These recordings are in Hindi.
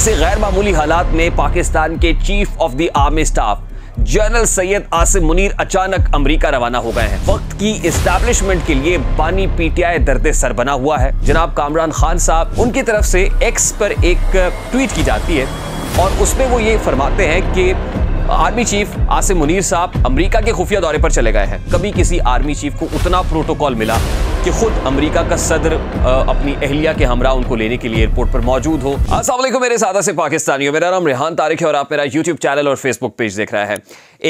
ऐसे गैर मामूली हालात में पाकिस्तान के chief of the army staff general Syed Asim Munir अचानक अमेरिका रवाना हो गए हैं वक्त की इस्टेब्लिशमेंट के लिए बानी पीटीआई दर्द सर बना हुआ है जनाब कामरान खान साहब उनकी तरफ से एक्स पर एक ट्वीट की जाती है और उसमें वो ये फरमाते हैं कि आर्मी चीफ आसिम मुनीर साहब अमरीका के खुफिया दौरे पर चले गए हैं कभी किसी आर्मी चीफ को उतना प्रोटोकॉल मिला कि खुद अमेरिका का सदर अपनी अहलिया के हमरा उनको लेने के लिए एयरपोर्ट पर मौजूद हो असल मेरे सादा से पाकिस्तानियों मेरा नाम रेहान तारिक है और आप मेरा यूट्यूब चैनल और फेसबुक पेज देख रहा है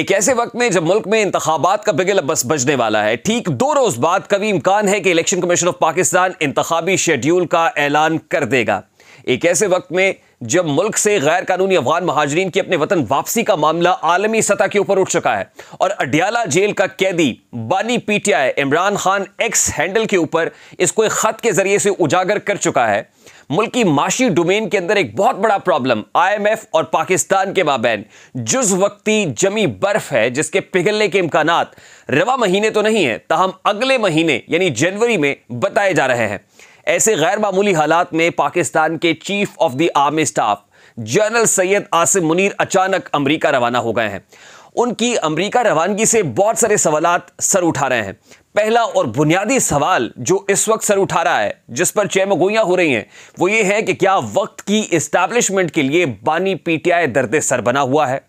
एक ऐसे वक्त में जब मुल्क में इंतबात का बिगल बस बजने वाला है ठीक दो रोज बाद कभी इम्कान है कि इलेक्शन कमीशन ऑफ पाकिस्तान इंतबी शेड्यूल का ऐलान कर देगा एक ऐसे वक्त में जब मुल्क से गैर कानूनी अफगान महाजरीन की अपने वतन वापसी का मामला आलमी सतह के ऊपर उठ चुका है और अडियाला जेल का कैदी बानी PTI Imran Khan X handle के ऊपर इसको एक खत के जरिए से उजागर कर चुका है मुल्क की माशी डोमेन के अंदर एक बहुत बड़ा प्रॉब्लम आईएमएफ और पाकिस्तान के माबेन जुज वक्ती जमी बर्फ है जिसके पिघलने के इम्कान रवा महीने तो नहीं है तहम अगले महीने यानी जनवरी में बताए जा रहे हैं ऐसे गैर मामूली हालात में पाकिस्तान के chief of the army staff general Syed Asim Munir अचानक अमरीका रवाना हो गए हैं उनकी अमरीका रवानगी से बहुत सारे सवाल सर उठा रहे हैं पहला और बुनियादी सवाल जो इस वक्त सर उठा रहा है जिस पर चैमगोइयाँ हो रही हैं वो ये है कि क्या वक्त की इस्टेब्लिशमेंट के लिए बानी पीटीआई दर्द सर बना हुआ है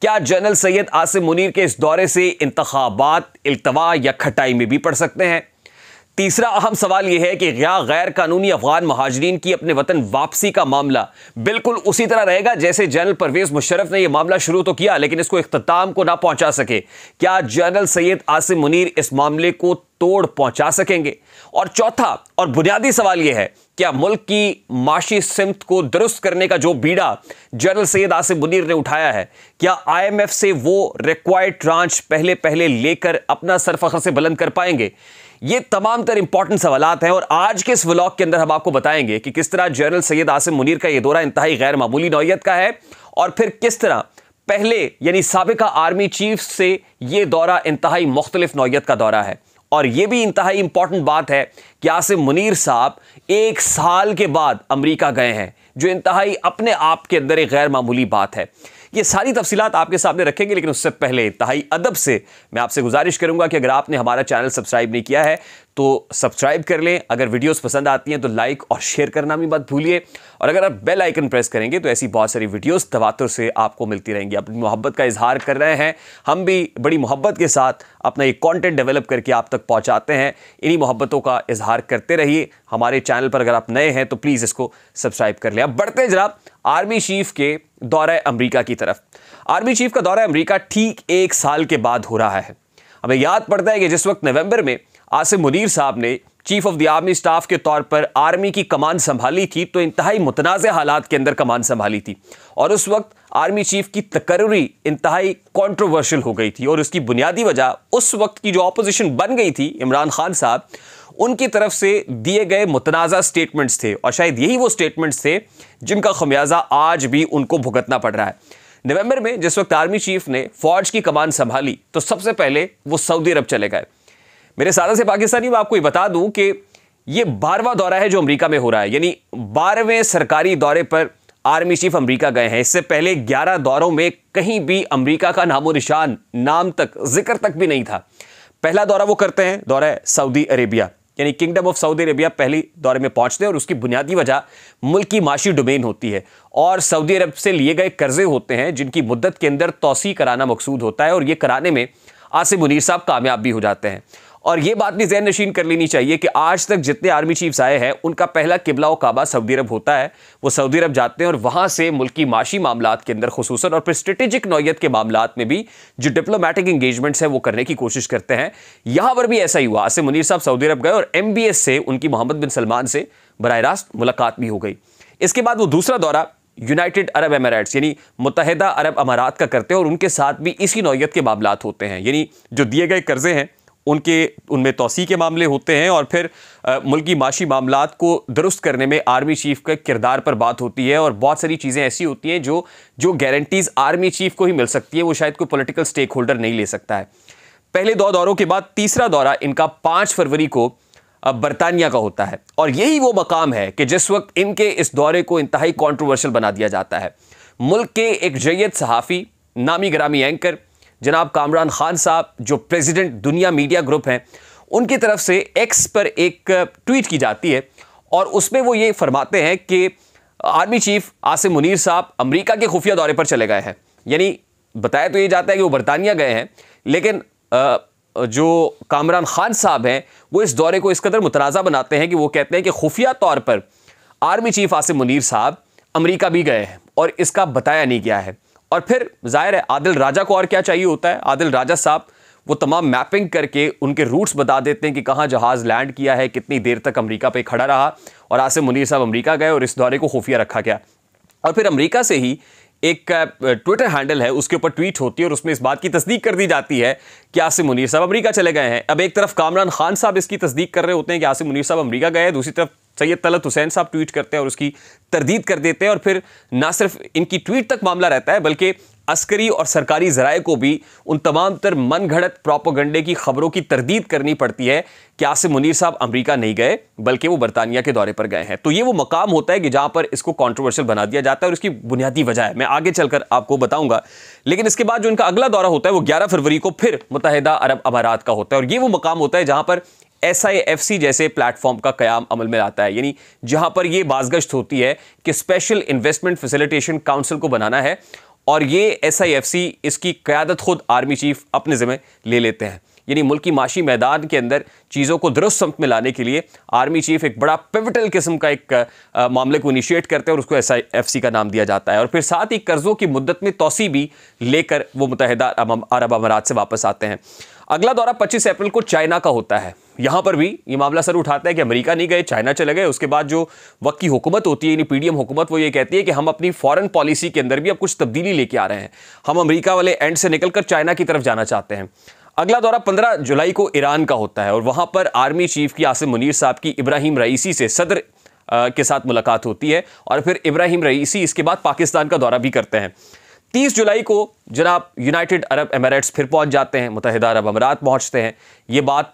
क्या जनरल सैयद आसिम मुनीर के इस दौरे से इंतबात अल्तवा या खटाई में भी पड़ सकते हैं तीसरा अहम सवाल यह है कि क्या गैर कानूनी अफगान महाजरीन की अपने वतन वापसी का मामला बिल्कुल उसी तरह रहेगा जैसे जनरल परवेज मुशरफ ने यह मामला शुरू तो किया लेकिन इसको अख्ताम को ना पहुंचा सके क्या जनरल सैयद आसिम मुनीर इस मामले को तोड़ पहुंचा सकेंगे और चौथा और बुनियादी सवाल यह है क्या मुल्क की माशी सिमत को दुरुस्त करने का जो बीड़ा जनरल सैयद आसिफ मुनीर ने उठाया है क्या आईएमएफ से वो रिक्वायर्ड ट्रांच पहले पहले लेकर अपना सरफखर से बुलंद कर पाएंगे ये तमाम तर इंपॉर्टेंट सवाल हैं और आज के इस व्लॉग के अंदर हम आपको बताएंगे कि किस तरह जनरल सैयद आसिम मुनीर का यह दौरा इंतहाई गैर मामूली नौीयत का है और फिर किस तरह पहले यानी सबका आर्मी चीफ से यह दौरा इंतहाई मुख्तलिफ नौीयत का दौरा है और यह भी इंतहाई इंपॉर्टेंट बात है कि आसिम मुनीर साहब एक साल के बाद अमरीका गए हैं जो इंतहाई अपने आप के अंदर एक गैर मामूली बात है ये सारी तफसीत आपके सामने रखेंगे लेकिन उससे पहले इतहाई अदब से मैं आपसे गुजारिश करूँगा कि अगर आपने हमारा चैनल सब्सक्राइब नहीं किया है तो सब्सक्राइब कर लें अगर वीडियोस पसंद आती हैं तो लाइक और शेयर करना भी मत भूलिए और अगर आप बेल आइकन प्रेस करेंगे तो ऐसी बहुत सारी वीडियोस तवातुर से आपको मिलती रहेंगी अपनी मोहब्बत का इजहार कर रहे हैं हम भी बड़ी मोहब्बत के साथ अपना ये कंटेंट डेवलप करके आप तक पहुंचाते हैं इन्हीं मोहब्बतों का इजहार करते रहिए हमारे चैनल पर अगर आप नए हैं तो प्लीज़ इसको सब्सक्राइब कर लें अब बढ़ते हैं जनाब आर्मी चीफ के दौरे अमरीका की तरफ आर्मी चीफ का दौरा अमरीका ठीक एक साल के बाद हो रहा है हमें याद पड़ता है कि जिस वक्त नवंबर में आसिम मुनीर साहब ने chief of the army staff के तौर पर आर्मी की कमान संभाली थी तो इंतहाई मुतनाज़ हालात के अंदर कमान संभाली थी और उस वक्त आर्मी चीफ की तकर्री इंतहाई कंट्रोवर्शियल हो गई थी और उसकी बुनियादी वजह उस वक्त की जो अपोजिशन बन गई थी इमरान खान साहब उनकी तरफ से दिए गए मुतनाज़ा स्टेटमेंट्स थे और शायद यही वो स्टेटमेंट्स थे जिनका खमियाजा आज भी उनको भुगतना पड़ रहा है नवंबर में जिस वक्त आर्मी चीफ ने फौज की कमान संभाली तो सबसे पहले वो सऊदी अरब चले गए मेरे सादा से पाकिस्तानी मैं आपको ये बता दूं कि ये बारहवा दौरा है जो अमेरिका में हो रहा है यानी बारहवें सरकारी दौरे पर आर्मी चीफ अमेरिका गए हैं इससे पहले ग्यारह दौरों में कहीं भी अमेरिका का नामो निशान नाम तक जिक्र तक भी नहीं था पहला दौरा वो करते हैं दौरा है सऊदी अरेबिया यानी किंगडम ऑफ सऊदी अरेबिया पहली दौरे में पहुंचते हैं और उसकी बुनियादी वजह मुल्क की माशी डोमेन होती है और सऊदी अरब से लिए गए कर्जे होते हैं जिनकी मुद्दत के अंदर तोसी कराना मकसूद होता है और ये कराने में आसिम मुनीर साहब कामयाब भी हो जाते हैं और ये बात भी जहन नशीन कर लेनी चाहिए कि आज तक जितने आर्मी चीफ्स आए हैं उनका पहला किबला काबा सऊदी अरब होता है वो सऊदी अरब जाते हैं और वहाँ से मुल्क की माशी मामला के अंदर खसूस और फिर स्ट्रेटेजिक नौीयत के मामला में भी जो डिप्लोमेटिक इंगेजमेंट्स हैं वो करने की कोशिश करते हैं यहाँ पर भी ऐसा ही हुआ आसिम मुनीर साहब सऊदी अरब गए और एम से उनकी मोहम्मद बिन सलमान से बरह रास्त मुलाकात भी हो गई इसके बाद वो दूसरा दौरा यूनाइटेड अरब एमराट्स यानी मुतहदा अरब अमारात का करते हैं और उनके साथ भी इसी नौीयत के मामला होते हैं यानी जो दिए गए कर्जे हैं उनके उनमें तोसी के मामले होते हैं और फिर मुल्क माशी मामला को दुरुस्त करने में आर्मी चीफ़ के किरदार पर बात होती है और बहुत सारी चीज़ें ऐसी होती हैं जो जो गारंटीज़ आर्मी चीफ़ को ही मिल सकती है वो शायद कोई पोलिटिकल स्टेक होल्डर नहीं ले सकता है पहले दो दौरों के बाद तीसरा दौरा इनका पाँच फरवरी को बरतानिया का होता है और यही वो मकाम है कि जिस वक्त इनके इस दौरे को इंतहाई कॉन्ट्रोवर्शल बना दिया जाता है मुल्क के एक जैद सहाफ़ी नामी ग्रामी एंकर जनाब कामरान खान साहब जो प्रेसिडेंट दुनिया मीडिया ग्रुप हैं उनकी तरफ से एक्स पर एक ट्वीट की जाती है और उसमें वो ये फरमाते हैं कि आर्मी चीफ आसिम मुनीर साहब अमेरिका के खुफिया दौरे पर चले गए हैं यानी बताया तो ये जाता है कि वो बरतानिया गए हैं लेकिन जो कामरान खान साहब हैं वो इस दौरे को इस कदर मुतनाज़ा बनाते हैं कि वो कहते हैं कि खुफिया तौर पर आर्मी चीफ आसिम मुनीर साहब अमरीका भी गए हैं और इसका बताया नहीं गया है और फिर जाहिर है आदिल राजा को और क्या चाहिए होता है आदिल राजा साहब वो तमाम मैपिंग करके उनके रूट्स बता देते हैं कि कहाँ जहाज़ लैंड किया है कितनी देर तक अमेरिका पे खड़ा रहा और आसिम मुनीर साहब अमेरिका गए और इस दौरे को खुफिया रखा गया और फिर अमेरिका से ही एक ट्विटर हैंडल है उसके ऊपर ट्वीट होती है और उसमें इस बात की तस्दीक कर दी जाती है कि आसिम मुनीर साहब अमरीका चले गए हैं अब एक तरफ कामरान खान साहब इसकी तस्दीक कर रहे होते हैं कि आसिम मुनीर साहब अमरीका गए दूसरी तरफ सैयद तलत हुसैन साहब ट्वीट करते हैं और उसकी तरदीद कर देते हैं और फिर ना सिर्फ इनकी ट्वीट तक मामला रहता है बल्कि अस्करी और सरकारी जराए को भी उन तमाम तर मन घड़त प्रोपोगंडे की खबरों की तरदीद करनी पड़ती है कि आसिम मुनीर साहब अमरीका नहीं गए बल्कि वो बरतानिया के दौरे पर गए हैं तो ये वो मकाम होता है कि जहाँ पर इसको कॉन्ट्रोवर्शियल बना दिया जाता है और इसकी बुनियादी वजह है मैं आगे चलकर आपको बताऊंगा लेकिन इसके बाद जो इनका अगला दौरा होता है वो ग्यारह फरवरी को फिर मुतहदा अरब अमारात का होता है और ये वो मकाम होता है जहाँ पर एस जैसे प्लेटफॉर्म का क्याम अमल में आता है यानी जहां पर यह बाजगश्त होती है कि स्पेशल इन्वेस्टमेंट फैसिलिटेशन काउंसिल को बनाना है और ये एस इसकी क्यादत खुद आर्मी चीफ अपने ज़िम्मे ले लेते हैं यानी मुल्क की माशी मैदान के अंदर चीज़ों को दुरुस्त समत में लाने के लिए आर्मी चीफ एक बड़ा पिविटल किस्म का एक मामले को इनिशिएट करते हैं और उसको एस आई एफ सी का नाम दिया जाता है और फिर साथ ही कर्ज़ों की मुद्दत में तोसी भी लेकर वो मुतहदा अरब अमारात से वापस आते हैं अगला दौरा पच्चीस अप्रैल को चाइना का होता है यहां पर भी ये मामला सर उठाता है कि अमेरिका नहीं गए चाइना चले गए उसके बाद जो वक्त की हुकूमत होती है यानी पीडीएम हुकूमत वो ये कहती है कि हम अपनी फॉरेन पॉलिसी के अंदर भी अब कुछ तब्दीली लेके आ रहे हैं हम अमेरिका वाले एंड से निकलकर चाइना की तरफ जाना चाहते हैं अगला दौरा 15 जुलाई को ईरान का होता है और वहां पर आर्मी चीफ की आसिम मुनीर साहब की इब्राहिम रईसी से सदर के साथ मुलाकात होती है और फिर इब्राहिम रईसी इसके बाद पाकिस्तान का दौरा भी करते हैं 30 जुलाई को जनाब यूनाइटेड अरब एमिरेट्स फिर पहुंच जाते हैं मुतहदा अरब अमारात पहुंचते हैं ये बात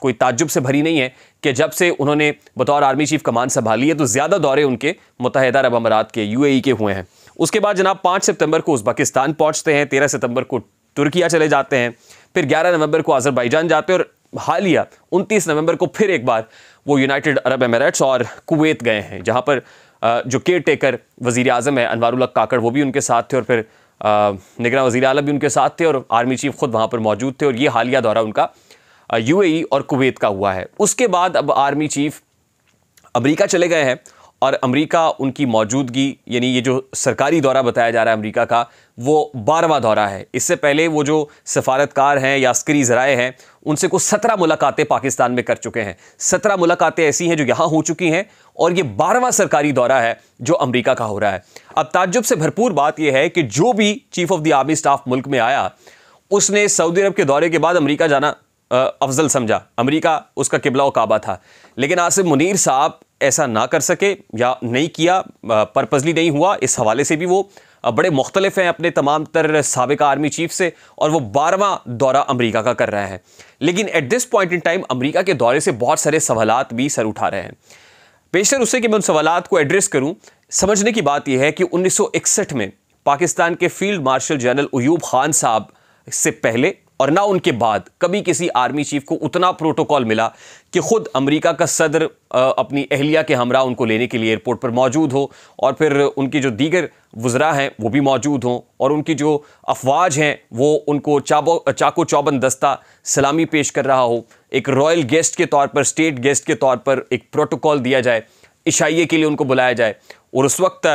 कोई ताजुब से भरी नहीं है कि जब से उन्होंने बतौर आर्मी चीफ कमान संभाली है तो ज़्यादा दौरे उनके मुतहद अरब अमारात के यू के हुए हैं उसके बाद जनाब पाँच सितम्बर को उजबाकिस्तान पहुँचते हैं तेरह सितम्बर को तुर्किया चले जाते हैं फिर ग्यारह नवंबर को आज़रबाईजान जाते हैं और हालिया उनतीस नवंबर को फिर एक बार वो यूनाइटेड अरब एमिरेट्स और कुवैत गए हैं जहाँ पर जो केयर टेकर वज़ी अजम है अनवारुल्ला काकड़ वो भी उनके साथ थे और फिर निगरान वजी अला भी उनके साथ थे और आर्मी चीफ खुद वहाँ पर मौजूद थे और ये हालिया दौरा उनका यूएई और कुवैत का हुआ है उसके बाद अब आर्मी चीफ अमरीका चले गए हैं और अमेरिका उनकी मौजूदगी यानी ये जो सरकारी दौरा बताया जा रहा है अमेरिका का वो बारहवा दौरा है इससे पहले वो जो सफारतकार हैं या अस्करी ज़राए हैं उनसे कुछ सत्रह मुलाकातें पाकिस्तान में कर चुके हैं सत्रह मुलाकातें ऐसी हैं जो यहाँ हो चुकी हैं और ये बारहवा सरकारी दौरा है जो अमरीका का हो रहा है अब ताजुब से भरपूर बात यह है कि जो भी chief of the army staff मुल्क में आया उसने सऊदी अरब के दौरे के बाद अमरीका जाना अफजल समझा अमेरिका उसका किबला काबा था लेकिन आसिफ मुनीर साहब ऐसा ना कर सके या नहीं किया पर्पज़ली नहीं हुआ इस हवाले से भी वो बड़े मुख्तलिफ हैं अपने तमाम तर सबका आर्मी चीफ से और वो बारहवा दौरा अमरीका का कर रहे हैं लेकिन at this point in time America के दौरे से बहुत सारे सवाल भी सर उठा रहे हैं पेशर उससे कि मैं उन सवाल को एड्रेस करूँ समझने की बात यह है कि इकसठ में पाकिस्तान के field marshal general Ayub Khan साहब से पहले और ना उनके बाद कभी किसी आर्मी चीफ को उतना प्रोटोकॉल मिला कि ख़ुद अमेरिका का सदर अपनी अहलिया के हमरा उनको लेने के लिए एयरपोर्ट पर मौजूद हो और फिर उनकी जो दीगर वज्रा हैं वो भी मौजूद हों और उनकी जो अफवाज हैं वो उनको चाबो चाको चौबन दस्ता सलामी पेश कर रहा हो एक रॉयल गेस्ट के तौर पर स्टेट गेस्ट के तौर पर एक प्रोटोकॉल दिया जाए ईशाइए के लिए उनको बुलाया जाए और उस वक्त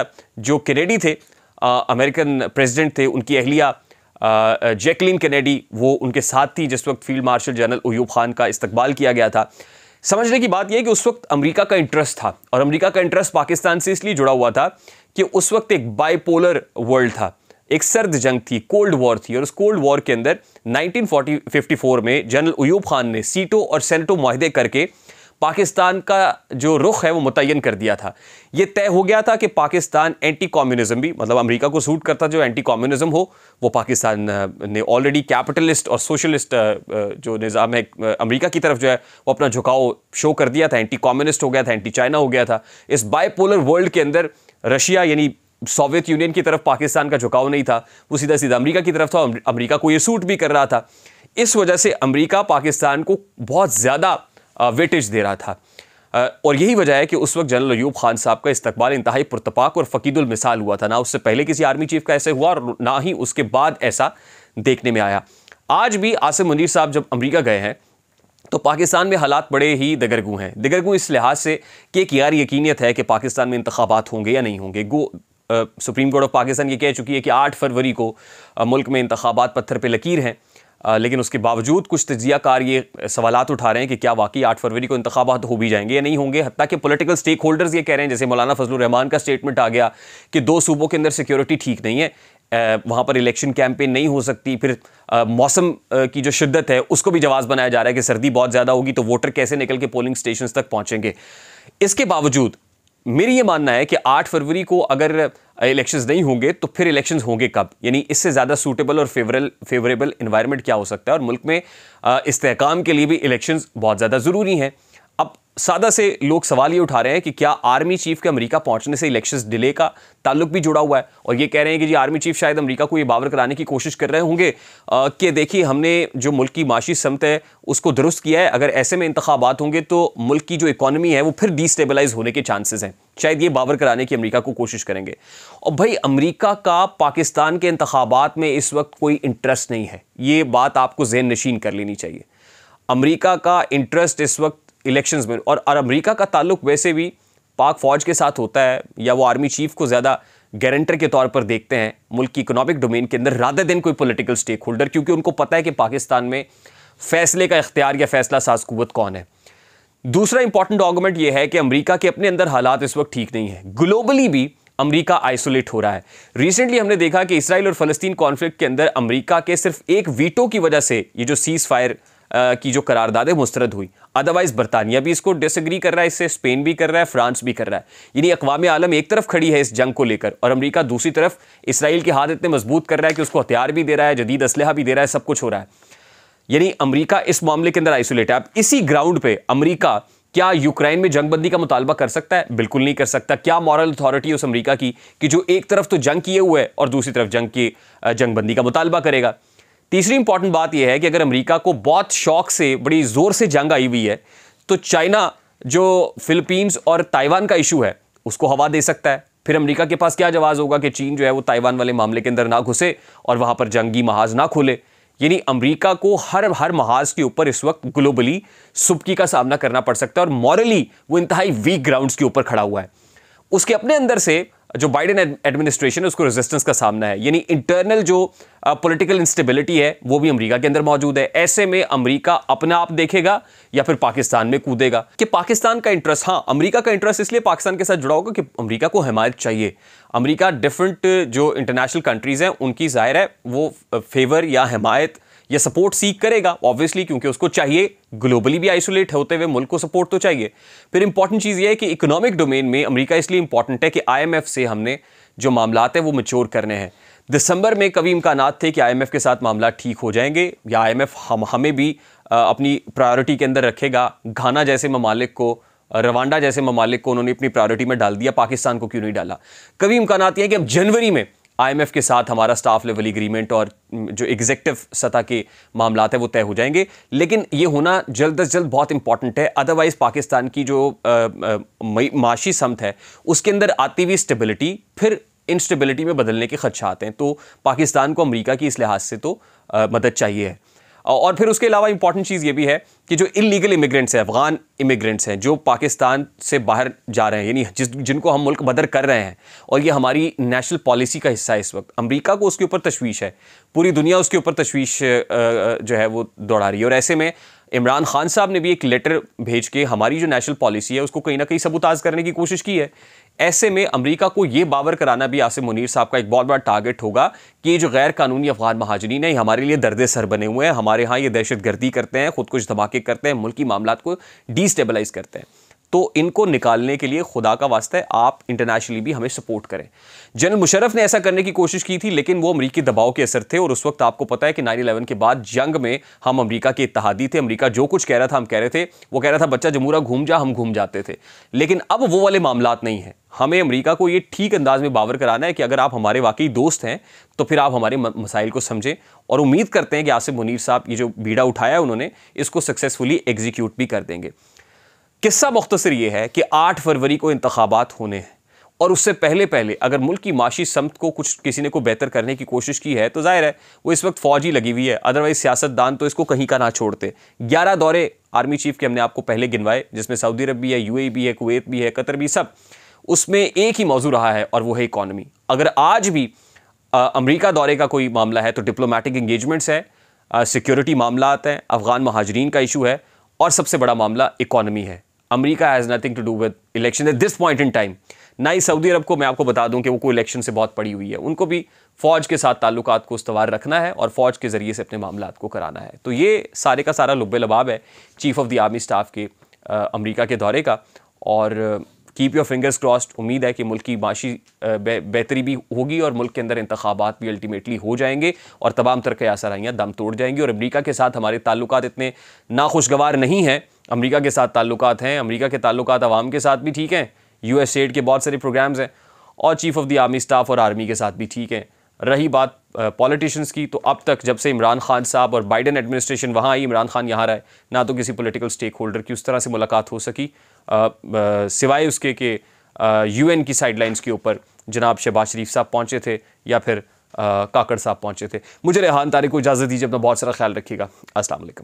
जो कैनेडी थे अमेरिकन प्रेसिडेंट थे उनकी अहलिया जैकलिन कैनेडी वो उनके साथ थी जिस वक्त field marshal general Ayub Khan का इस्तकबाल किया गया था समझने की बात यह कि उस वक्त अमेरिका का इंटरेस्ट था और अमेरिका का इंटरेस्ट पाकिस्तान से इसलिए जुड़ा हुआ था कि उस वक्त एक बाइपोलर वर्ल्ड था एक सर्द जंग थी कोल्ड वॉर थी और उस कोल्ड वॉर के अंदर 1954 में जनरल ओयूब खान ने सीटो और सेनेटो माहदे करके पाकिस्तान का जो रुख है वो मुतन कर दिया था ये तय हो गया था कि पाकिस्तान एंटी कम्युनिज्म भी मतलब अमेरिका को सूट करता जो एंटी कम्युनिज्म हो वो पाकिस्तान ने ऑलरेडी कैपिटलिस्ट और सोशलिस्ट जो निज़ाम है अमेरिका की तरफ जो है वो अपना झुकाव शो कर दिया था एंटी कम्युनिस्ट हो गया था एंटी चाइना हो गया था इस बायपोलर वर्ल्ड के अंदर रशिया यानी सोवियत यूनियन की तरफ पाकिस्तान का झुकाव नहीं था वो सीधा सीधा अमेरिका की तरफ था अमेरिका को ये सूट भी कर रहा था इस वजह से अमेरिका पाकिस्तान को बहुत ज़्यादा वेटेज दे रहा था और यही वजह है कि उस वक्त जनरल अयूब खान साहब का इस्तबाल इंतहाई पुरतपाक और मिसाल हुआ था ना उससे पहले किसी आर्मी चीफ का ऐसे हुआ और ना ही उसके बाद ऐसा देखने में आया आज भी आसिम मुनीर साहब जब अमरीका गए हैं तो पाकिस्तान में हालात बड़े ही दगरगू हैं दगरगू इस लिहाज से कि एक यार यकीनियत है कि पाकिस्तान में इंतबात होंगे या नहीं होंगे गो सुप्रीम कोर्ट ऑफ पाकिस्तान ये कह चुकी है कि आठ फरवरी को मुल्क में इंतबात पत्थर पर लकीर हैं लेकिन उसके बावजूद कुछ तजिया कार ये सवाल उठा रहे हैं कि क्या वाकई आठ फरवरी को इंतबात हो भी जाएंगे या नहीं होंगे हती कि पोलिटिकल स्टेक होल्डर्स ये कह रहे हैं जैसे मौलाना फजल रहमान का स्टेटमेंट आ गया कि दो सूबों के अंदर सिक्योरिटी ठीक नहीं है वहाँ पर इलेक्शन कैंपेन नहीं हो सकती फिर मौसम की जो शिद्दत है उसको भी जवाब बनाया जा रहा है कि सर्दी बहुत ज़्यादा होगी तो वोटर कैसे निकल के पोलिंग स्टेशन तक पहुँचेंगे इसके बावजूद मेरी ये मानना है कि 8 फरवरी को अगर इलेक्शंस नहीं होंगे तो फिर इलेक्शंस होंगे कब यानी इससे ज़्यादा सूटेबल और फेवरल फेवरेबल इन्वायरमेंट क्या हो सकता है और मुल्क में इस्तेकाम के लिए भी इलेक्शंस बहुत ज़्यादा ज़रूरी हैं अब सादा से लोग सवाल ये उठा रहे हैं कि क्या आर्मी चीफ के अमेरिका पहुंचने से इलेक्शन डिले का ताल्लुक भी जुड़ा हुआ है और ये कह रहे हैं कि जी आर्मी चीफ शायद अमेरिका को ये बावर कराने की कोशिश कर रहे होंगे कि देखिए हमने जो मुल्क की माशी समत है उसको दुरुस्त किया है अगर ऐसे में इंतबात होंगे तो मुल्क की जो इकानमी है वो फिर डिस्टेबलाइज होने के चांसेज़ हैं शायद ये बावर कराने की अमरीका को कोशिश करेंगे और भाई अमरीका का पाकिस्तान के इंतबात में इस वक्त कोई इंटरेस्ट नहीं है ये बात आपको जहन नशीन कर लेनी चाहिए अमरीका का इंटरेस्ट इस वक्त इलेक्शंस में और अमेरिका का ताल्लुक वैसे भी पाक फ़ौज के साथ होता है या वो आर्मी चीफ को ज़्यादा गारंटर के तौर पर देखते हैं मुल्क की इकोनॉमिक डोमेन के अंदर राधा दिन कोई पोलिटिकल स्टेक होल्डर क्योंकि उनको पता है कि पाकिस्तान में फैसले का इख्तियार या फैसला साज कुत कौन है दूसरा इंपॉर्टेंट डॉक्यूमेंट यह है कि अमेरिका के अपने अंदर हालात इस वक्त ठीक नहीं है ग्लोबली भी अमेरिका आइसोलेट हो रहा है रिसेंटली हमने देखा कि इसराइल और फलस्तीन कॉन्फ्लिक्ट के अंदर अमेरिका के सिर्फ एक वीटो की वजह से ये जो सीज़ फायर की जो करारदादे मुस्रद हुई अदरवाइज़ बरतानिया भी इसको डिसग्री कर रहा है इससे स्पेन भी कर रहा है फ्रांस भी कर रहा है यानी अकवाम आलम एक तरफ खड़ी है इस जंग को लेकर और अमरीका दूसरी तरफ इसराइल के हाथ इतने मजबूत कर रहा है कि उसको हथियार भी दे रहा है जदीद इसलह भी दे रहा है सब कुछ हो रहा है यानी अमरीका इस मामले के अंदर आइसोलेट है अब इसी ग्राउंड पर अमरीका क्या यूक्रेन में जंगबंदी का मुतालबा कर सकता है बिल्कुल नहीं कर सकता क्या मॉरल अथॉरिटी उस अमरीका की कि जो एक तरफ तो जंग किए हुए है और दूसरी तरफ जंग की जंगबंदी का मुतालबा करेगा तीसरी इंपॉर्टेंट बात यह है कि अगर अमेरिका को बहुत शौक से बड़ी ज़ोर से जंग आई हुई है तो चाइना जो फिलीपींस और ताइवान का इशू है उसको हवा दे सकता है फिर अमेरिका के पास क्या जवाब होगा कि चीन जो है वो ताइवान वाले मामले के अंदर ना घुसे और वहाँ पर जंगी महाज ना खोले यानी अमेरिका को हर हर महाज के ऊपर इस वक्त ग्लोबली सुबकी का सामना करना पड़ सकता है और मॉरली वो इंतहाई वीक ग्राउंड्स के ऊपर खड़ा हुआ है उसके अपने अंदर से जो बाइडेन एडमिनिस्ट्रेशन है उसको रेजिस्टेंस का सामना है यानी इंटरनल जो पॉलिटिकल इंस्टेबिलिटी है वो भी अमेरिका के अंदर मौजूद है ऐसे में अमेरिका अपना आप देखेगा या फिर पाकिस्तान में कूदेगा कि पाकिस्तान का इंटरेस्ट हाँ अमरीका का इंटरेस्ट इसलिए पाकिस्तान के साथ जुड़ा होगा कि अमरीका को हमायत चाहिए अमरीका डिफरेंट जो इंटरनेशनल कंट्रीज़ हैं उनकी ज़ाहिर है वो फेवर या हमायत ये सपोर्ट सीख करेगा ऑब्वियसली क्योंकि उसको चाहिए ग्लोबली भी आइसोलेट होते हुए मुल्क को सपोर्ट तो चाहिए फिर इंपॉर्टेंट चीज़ यह है कि इकोनॉमिक डोमेन में अमेरिका इसलिए इंपॉर्टेंट है कि आईएमएफ से हमने जो मामला है वो मच्योर करने हैं दिसंबर में कभी इम्कान थे कि आई के साथ मामला ठीक हो जाएंगे या आई हम हमें भी अपनी प्रायोरिटी के अंदर रखेगा घाना जैसे ममालिक को रवांडा जैसे ममालिक को उन्होंने अपनी प्रायोरिटी में डाल दिया पाकिस्तान को क्यों नहीं डाला कभी इम्कान आती है कि अब जनवरी में आईएमएफ के साथ हमारा स्टाफ लेवल एग्रीमेंट और जो एग्जेक्टिव सतह के मामला है वो तय हो जाएंगे लेकिन ये होना जल्द अज जल्द बहुत इंपॉर्टेंट है अदरवाइज़ पाकिस्तान की जो माशी समत है उसके अंदर आती हुई स्टेबिलिटी फिर इंस्टेबिलिटी में बदलने के खदशा आते हैं तो पाकिस्तान को अमरीका की इस लिहाज से तो आ, मदद चाहिए है और फिर उसके अलावा इंपॉर्टेंट चीज़ ये भी है कि जो इलीगल इमिग्रेंट्स हैं अफगान इमिग्रेंट्स हैं जो पाकिस्तान से बाहर जा रहे हैं यानी जिस जिनको हम मुल्क बदर कर रहे हैं और ये हमारी नेशनल पॉलिसी का हिस्सा है इस वक्त अमेरिका को उसके ऊपर तशवीश है पूरी दुनिया उसके ऊपर तशवीश जो है वो दौड़ा रही है और ऐसे में इमरान खान साहब ने भी एक लेटर भेज के हमारी जो नेशनल पॉलिसी है उसको कहीं ना कहीं सबूताज करने की कोशिश की है ऐसे में अमेरिका को यह बावर कराना भी आसिम मुनीर साहब का एक बहुत बड़ा टारगेट होगा कि जो गैर कानूनी अफगान महाजरीन है हमारे लिए दर्द सर बने हुए हैं हमारे यहाँ ये दहशत गर्दी करते हैं खुदकुश धमाके करते हैं मुल्की मामला को डिस्टेबलाइज करते हैं तो इनको निकालने के लिए खुदा का वास्ता है आप इंटरनेशनली भी हमें सपोर्ट करें जनरल मुशरफ ने ऐसा करने की कोशिश की थी लेकिन वो अमरीकी दबाव के असर थे और उस वक्त आपको पता है कि नाइन इलेवन के बाद जंग में हम अमरीका के इतिहादी थे अमरीका जो कुछ कह रहा था हम कह रहे थे वो कह रहा था बच्चा जमूरा घूम जा हम घूम जाते थे लेकिन अब वो वाले मामला नहीं हैं हमें अमरीका को ये ठीक अंदाज में बावर कराना है कि अगर आप हमारे वाकई दोस्त हैं तो फिर आप हमारे मसाइल को समझें और उम्मीद करते हैं कि आसिफ मुनीर साहब ये जो बीड़ा उठाया है उन्होंने इसको सक्सेसफुली एग्जीक्यूट भी कर देंगे किस्सा मुख्तर ये है कि आठ फरवरी को इंतबात होने हैं और उससे पहले पहले अगर मुल्क की माशी समत को कुछ किसी ने को बेहतर करने की कोशिश की है तो जाहिर है वो इस वक्त फौज ही लगी हुई है अदरवाइज सियासतदान तो इसको कहीं का ना छोड़ते ग्यारह दौरे आर्मी चीफ के हमने आपको पहले गिनवाए जिसमें सऊदी अरब भी है यूएई भी है कुवैत भी है कतर भी सब उसमें एक ही मौजू रहा है और वो है इकॉनमी अगर आज भी अमरीका दौरे का कोई मामला है तो डिप्लोमेटिक इंगेजमेंट्स है सिक्योरिटी मामला हैं अफ़गान महाजरीन का इशू है और सबसे बड़ा मामला इकॉनमी है America has nothing to do with election at this point in time ना ही सऊदी अरब को मैं आपको बता दूं कि वो कोई इलेक्शन से बहुत पड़ी हुई है उनको भी फ़ौज के साथ ताल्लुक को उसवार रखना है और फ़ौज के ज़रिए से अपने मामला को कराना है तो ये सारे का सारा लुबे लबाव है chief of the army staff के अमरीका के दौरे का और कीप योर फिंगर्स क्रॉस्ड उम्मीद है कि मुल्क की माशी बेहतरी भी होगी और मुल्क के अंदर इंतबात भी अल्टीमेटली हो जाएंगे और तमाम तरक़ आसराइयाँ दम तोड़ जाएंगी और अमरीका के साथ हमारे ताल्लुक इतने नाखुशगवार नहीं हैं अमेरिका के साथ ताल्लुक हैं अमेरिका के ताल्लुक आवाम के साथ भी ठीक हैं यू एस एड के बहुत सारे प्रोग्राम्स हैं और chief of the army staff और आर्मी के साथ भी ठीक हैं रही बात पॉलिटिशियंस की तो अब तक जब से इमरान खान साहब और बाइडन एडमिनिस्ट्रेशन वहाँ आई इमरान खान यहाँ रहे ना तो किसी पोलिटिकल स्टेक होल्डर की उस तरह से मुलाकात हो सकी सिवाय उसके कि यू की साइडलाइंस के ऊपर जनाब शहबाज शरीफ साहब पहुँचे थे या फिर काकड़ साहब पहुँचे थे मुझे रेहान तारिक को इजाज़त दीजिए अपना बहुत सारा ख्याल रखिएगा असलम